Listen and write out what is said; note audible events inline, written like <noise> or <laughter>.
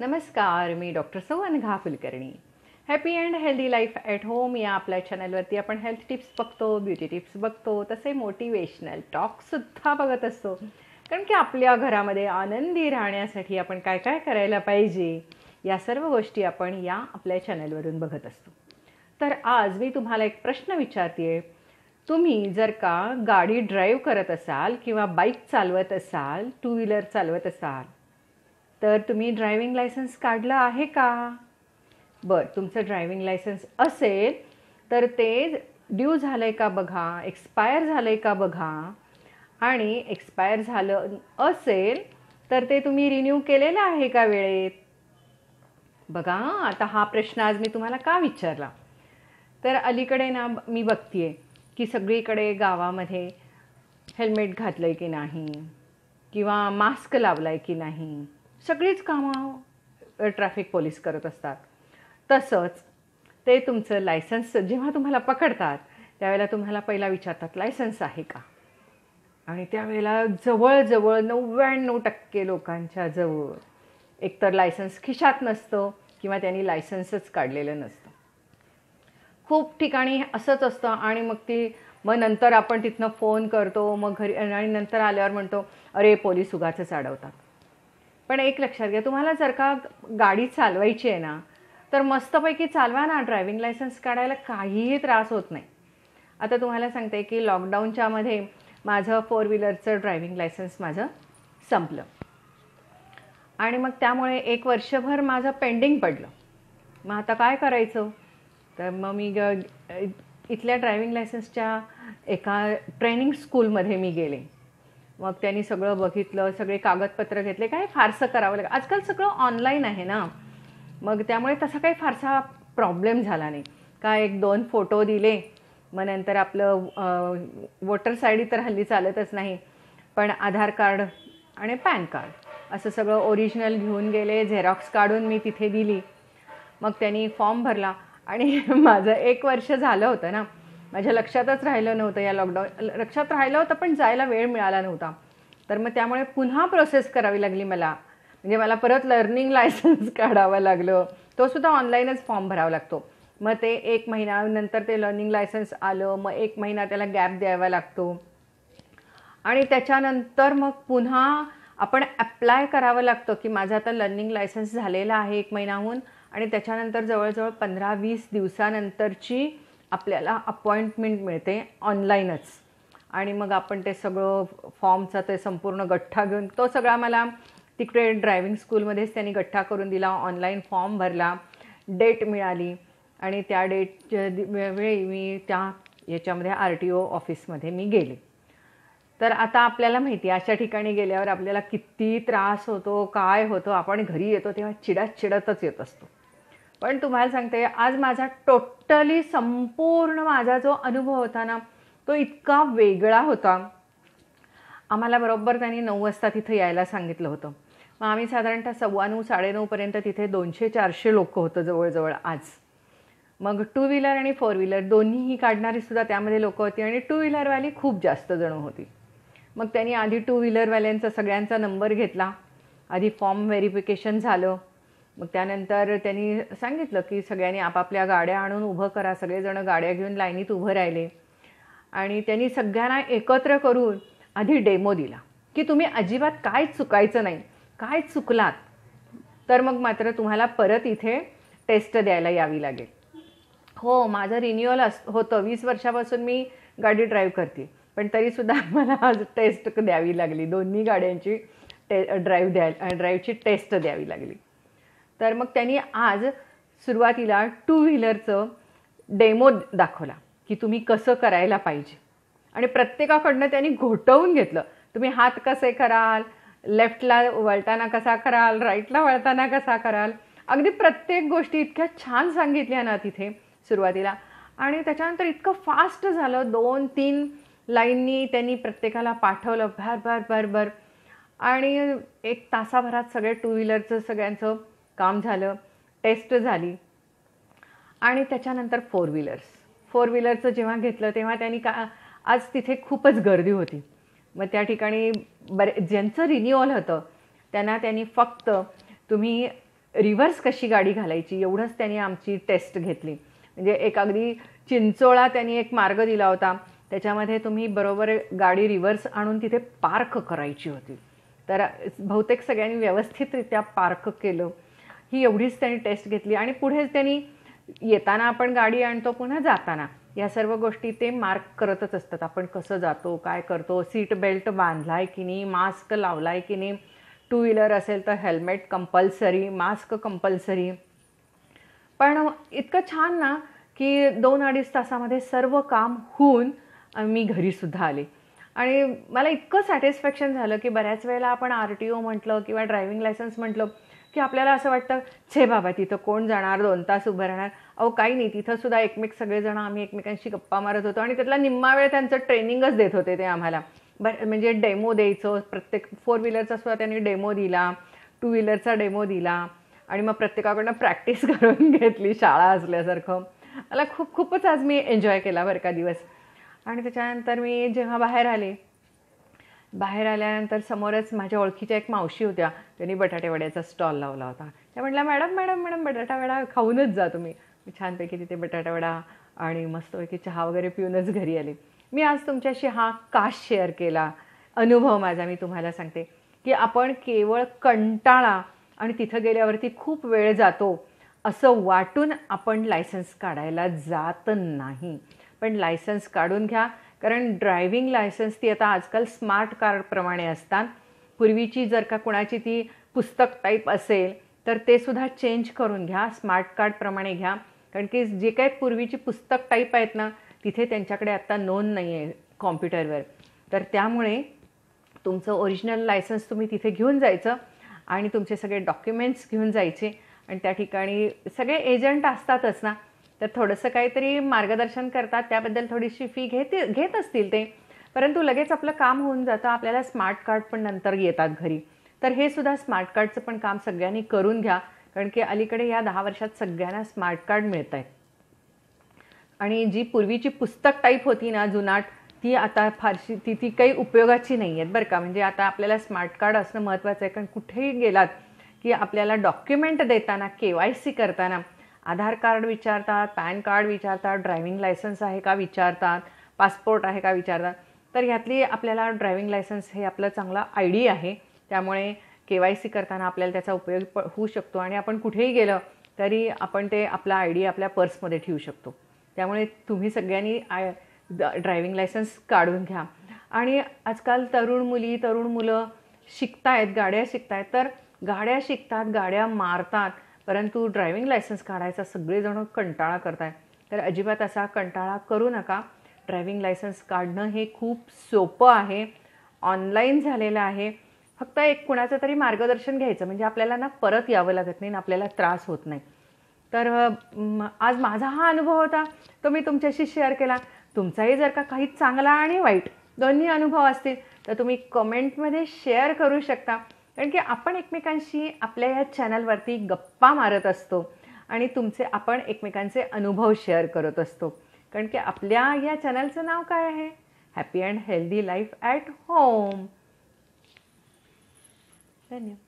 नमस्कार मी डॉक्टर सौ Anagha Kulkarni happy and healthy life at home या आपल्या चॅनलवरती आपण हेल्थ टिप्स बघतो ब्युटी टिप्स बघतो तसे मोटिवेशनल टॉकसुद्धा बघत असतो कारण की आपल्या घरामध्ये आनंदी राहण्यासाठी आपण काय काय करायला पाहिजे या सर्व गोष्टी आपण या आपल्या चॅनलवरून बघत असतो तर आज मी तुम्हाला एक प्रश्न विचारते तुम्ही जर का गाडी ड्राईव्ह करत असाल किंवा बाईक चालवत असाल टू व्हीलर चालवत असाल तर तुम्ही ड्रायव्हिंग लायसन्स काढलं आहे का बरं तुमचं ड्रायव्हिंग लायसन्स असेल तर ते ड्यू झालं आहे का बघा एक्सपायर झालं आहे का बघा आणि एक्सपायर झालं असेल तर ते तुम्ही रिन्यू केलेलं आहे का वेळेत बघा आता हा प्रश्न आज मी तुम्हाला का विचारला तर अलीकडे ना मी बघतीये की सगळीकडे गावामध्ये हेल्मेट घातलं आहे की नाही किंवा मास्क लावला आहे की नाही सगळीच कामं ट्रॅफिक पोलीस करत असतात तसंच ते तुमचं लायसन्स जेव्हा तुम्हाला पकडतात त्यावेळेला तुम्हाला पहिला विचारतात लायसन्स आहे का आणि त्यावेळेला जवळजवळ नव्याण्णव टक्के लोकांच्या जवळ एकतर लायसन्स खिशात नसतं किंवा त्यांनी लायसन्सच काढलेलं नसतं खूप ठिकाणी असंच असतं आणि मग ती मग नंतर आपण तिथनं फोन करतो मग घरी आणि नंतर आल्यावर म्हणतो अरे पोलीस उगाच अडवतात पण एक लक्षात घ्या तुम्हाला जर का गाडी चालवायची आहे ना तर मस्तपैकी चालवा ना ड्रायव्हिंग लायसन्स काढायला काहीही त्रास होत नाही आता तुम्हाला सांगते की लॉकडाऊनच्यामध्ये माझं फोर व्हीलरचं ड्रायव्हिंग लायसन्स माझं संपलं आणि मग त्यामुळे एक वर्षभर माझं पेंडिंग पडलं मग आता काय करायचं तर मग मी इथल्या ड्रायव्हिंग लायसन्सच्या एका ट्रेनिंग स्कूलमध्ये मी गेले मग त्यांनी सगळं बघितलं सगळे कागदपत्र घेतले काय फारसं करावं लागेल आजकाल सगळं ऑनलाईन आहे ना मग त्यामुळे तसा काही फारसा प्रॉब्लेम झाला नाही का एक दोन फोटो दिले मग नंतर आपलं वोटर सायडी तर हल्ली चालतच नाही पण आधार कार्ड आणि पॅन कार्ड असं सगळं ओरिजिनल घेऊन गेले झेरॉक्स काढून मी तिथे दिली मग त्यांनी फॉर्म भरला आणि <laughs> माझं एक वर्ष झालं होतं ना माझ्या लक्षातच राहिलं नव्हतं या लॉकडाऊन लक्षात राहिलं होतं पण जायला वेळ मिळाला नव्हता तर मग त्यामुळे पुन्हा प्रोसेस करावी लागली मला म्हणजे मला परत लर्निंग लायसन्स <laughs> काढावं लागलं तो सुद्धा ऑनलाईनच फॉर्म भरावा लागतो मग ते एक महिन्यानंतर ते लर्निंग लायसन्स आलं मग एक महिना त्याला गॅप द्यावा लागतो आणि त्याच्यानंतर मग पुन्हा आपण अप्लाय करावं लागतं की माझं आता लर्निंग लायसन्स झालेला आहे एक महिनाहून आणि त्याच्यानंतर जवळजवळ पंधरा वीस दिवसानंतरची आपल्याला अपॉइंटमेंट मिळते ऑनलाईनच आणि मग आपण ते सगळं फॉर्मचा ते संपूर्ण गठ्ठा घेऊन तो सगळा मला तिकडे ड्रायव्हिंग स्कूलमध्येच त्यांनी गठ्ठा करून दिला ऑनलाईन फॉर्म भरला डेट मिळाली आणि त्या डेट वेळी मी त्या याच्यामध्ये आर टी ओ ऑफिसमध्ये मी गेले तर आता आपल्याला माहिती आहे अशा ठिकाणी गेल्यावर आपल्याला किती त्रास होतो काय होतो आपण घरी येतो तेव्हा चिडत चिडतच येत असतो पण तुम्हाला सांगते आज माझा टोटली संपूर्ण माझा जो अनुभव होता ना तो इतका वेगळा होता आम्हाला बरोबर त्यांनी नऊ वाजता तिथं यायला सांगितलं होतं मग आम्ही साधारणतः सव्वा नऊ पर्यंत तिथे दोनशे चारशे लोक होतं जवळजवळ आज मग टू व्हीलर आणि फोर व्हीलर दोन्हीही काढणारी सुद्धा त्यामध्ये लोक होती आणि टू व्हीलरवाली खूप जास्त जण होती मग त्यांनी आधी टू व्हीलरवाल्यांचा सगळ्यांचा नंबर घेतला आधी फॉर्म व्हेरिफिकेशन झालं मग त्यानंतर त्यांनी सांगितलं की सगळ्यांनी आपापल्या गाड्या आणून उभं करा सगळेजण गाड्या घेऊन लाईनीत उभं राहिले आणि त्यांनी सगळ्यांना एकत्र करून आधी डेमो दिला की तुम्ही अजिबात काय चुकायचं नाही काय चुकलात तर मग मात्र तुम्हाला परत इथे टेस्ट द्यायला यावी लागेल हो माझं रिन्युअल अस होतं वीस वर्षापासून मी गाडी ड्राईव्ह करते पण तरीसुद्धा <laughs> मला आज टेस्ट द्यावी लागली दोन्ही गाड्यांची टे ड्राईव्ह द्याय ड्राईव्हची टेस्ट द्यावी लागली तर मग त्यांनी आज सुरुवातीला टू व्हीलरचं डेमो दाखवला की तुम्ही कसं करायला पाहिजे आणि प्रत्येकाकडनं त्यांनी घोटवून घेतलं तुम्ही हात कसे कराल लेफ्टला वळताना कसा कराल राईटला वळताना कसा कराल अगदी प्रत्येक गोष्टी इतक्या छान सांगितल्या ना तिथे सुरुवातीला आणि त्याच्यानंतर इतकं फास्ट झालं दोन तीन लाईननी त्यांनी प्रत्येकाला पाठवलं भर भर भर भर आणि एक तासाभरात सगळे टू व्हीलरचं सगळ्यांचं काम झालं टेस्ट झाली आणि त्याच्यानंतर फोर व्हीलर्स फोर व्हीलरचं जेव्हा घेतलं तेव्हा त्यांनी का आज तिथे खूपच गर्दी होती मग त्या ठिकाणी बरे ज्यांचं रिन्युअल होतं त्यांना त्यांनी फक्त तुम्ही रिव्हर्स कशी गाडी घालायची एवढंच त्यांनी आमची टेस्ट घेतली म्हणजे एक अगदी चिंचोळा त्यांनी एक मार्ग दिला होता त्याच्यामध्ये तुम्ही बरोबर गाडी रिव्हर्स आणून तिथे पार्क करायची होती तर बहुतेक सगळ्यांनी व्यवस्थितरित्या पार्क केलं ही एवढीच त्यांनी टेस्ट घेतली आणि पुढेच त्यांनी येताना आपण गाडी आणतो पुन्हा जाताना या सर्व गोष्टी ते मार्क करतच असतात आपण कसं जातो काय करतो सीट बेल्ट बांधलाय की नाही मास्क लावलाय की नाही टू व्हीलर असेल तर हेल्मेट कंपल्सरी मास्क कंपल्सरी पण इतकं छान ना की दोन अडीच तासामध्ये सर्व काम होऊन मी घरीसुद्धा आले आणि मला इतकं सॅटिस्फॅक्शन झालं की बऱ्याच वेळेला आपण आर टी ओ म्हटलं किंवा ड्रायव्हिंग लायसन्स म्हटलं की आपल्याला असं वाटतं छे बाबा तिथं कोण जाणार दोन तास उभं राहणार अहो काही नाही तिथं सुद्धा एकमेक सगळेजण आम्ही एकमेकांशी गप्पा मारत होतो आणि त्यातला निम्मा वेळ त्यांचं ट्रेनिंगच देत होते ते आम्हाला म्हणजे डेमो द्यायचं प्रत्येक फोर व्हीलरचा सुद्धा त्यांनी डेमो दिला टू व्हीलरचा डेमो दिला आणि मग प्रत्येकाकडनं प्रॅक्टिस <laughs> करून घेतली शाळा असल्यासारखं मला खूप खूपच आज मी एन्जॉय केला बरं का दिवस आणि त्याच्यानंतर मी जेव्हा बाहेर आले बाहेर आल्यानंतर समोरच माझ्या ओळखीच्या एक मावशी होत्या त्यांनी बटाटेवड्याचा स्टॉल लावला होता त्या म्हटल्या मॅडम मॅडम मॅडम बटाटावडा खाऊनच जा तुम्ही छानपैकी तिथे बटाटावडा आणि मस्तपैकी चहा वगैरे पिऊनच घरी आले मी आज तुमच्याशी हा काश शेअर केला अनुभव माझा मी तुम्हाला सांगते की आपण केवळ कंटाळा आणि तिथं गेल्यावरती खूप वेळ जातो असं वाटून आपण लायसन्स काढायला जात नाही पण लायसन्स काढून घ्या कारण ड्रायव्हिंग लायसन्स ती आता आजकाल स्मार्ट कार्डप्रमाणे असतात पूर्वीची जर का कुणाची ती पुस्तक टाईप असेल तर ते सुद्धा चेंज करून घ्या स्मार्ट कार्डप्रमाणे घ्या कारण की जे काही पूर्वीची पुस्तक टाईप आहेत ना तिथे त्यांच्याकडे आत्ता नोंद नाही आहे कॉम्प्युटरवर तर त्यामुळे तुमचं ओरिजिनल लायसन्स तुम्ही तिथे घेऊन जायचं आणि तुमचे सगळे डॉक्युमेंट्स घेऊन जायचे आणि त्या ठिकाणी सगळे एजंट असतातच ना तर थोडंसं काहीतरी मार्गदर्शन करतात त्याबद्दल थोडीशी फी घेते घेत असतील ते परंतु लगेच आपलं काम होऊन जातं आपल्याला स्मार्ट कार्ड पण नंतर येतात घरी तर हे सुद्धा स्मार्ट कार्डचं पण काम सगळ्यांनी करून घ्या कारण की अलीकडे या दहा वर्षात सगळ्यांना स्मार्ट कार्ड मिळत आहे आणि जी पूर्वीची पुस्तक टाईप होती ना जुनाट ती आता फारशी ती ती काही उपयोगाची नाही आहेत बरं का म्हणजे आता आपल्याला स्मार्ट कार्ड असणं महत्त्वाचं आहे कारण कुठेही गेलात की आपल्याला डॉक्युमेंट देताना के वाय सी करताना आधार कार्ड विचारतात पॅन कार्ड विचारतात ड्रायव्हिंग लायसन्स आहे का विचारतात पासपोर्ट आहे का विचारतात तर ह्यातली आपल्याला ड्रायव्हिंग लायसन्स हे आपलं चांगला आय आहे त्यामुळे के वाय सी करताना आपल्याला त्याचा उपयोग प होऊ शकतो आणि आपण कुठेही गेलं तरी आपण ते आपला आय डी आपल्या पर्समध्ये ठेवू शकतो त्यामुळे तुम्ही सगळ्यांनी आय ड्रायव्हिंग लायसन्स काढून घ्या आणि आजकाल तरुण मुली तरुण मुलं शिकतायत गाड्या शिकतायत तर गाड्या शिकतात गाड्या मारतात परंतु ड्रायव्हिंग लायसन्स काढायचा सगळेजण कंटाळा करताय तर अजिबात असा कंटाळा करू नका ड्रायव्हिंग लायसन्स काढणं हे खूप सोपं आहे ऑनलाईन झालेलं आहे फक्त एक कुणाचं तरी मार्गदर्शन घ्यायचं म्हणजे आपल्याला ना परत यावं लागत नाही ना आपल्याला त्रास होत नाही तर आज माझा हा अनुभव होता तो मी तुमच्याशी शेअर केला तुमचाही जर का काही चांगला आणि वाईट दोन्ही अनुभव असतील तर तुम्ही कमेंटमध्ये शेअर करू शकता कारण की आपण एकमेकांशी आपल्या या चॅनलवरती गप्पा मारत असतो आणि तुमचे आपण एकमेकांचे अनुभव शेअर करत असतो कारण की आपल्या या चॅनलचं नाव काय आहे happy and healthy life at home धन्यवाद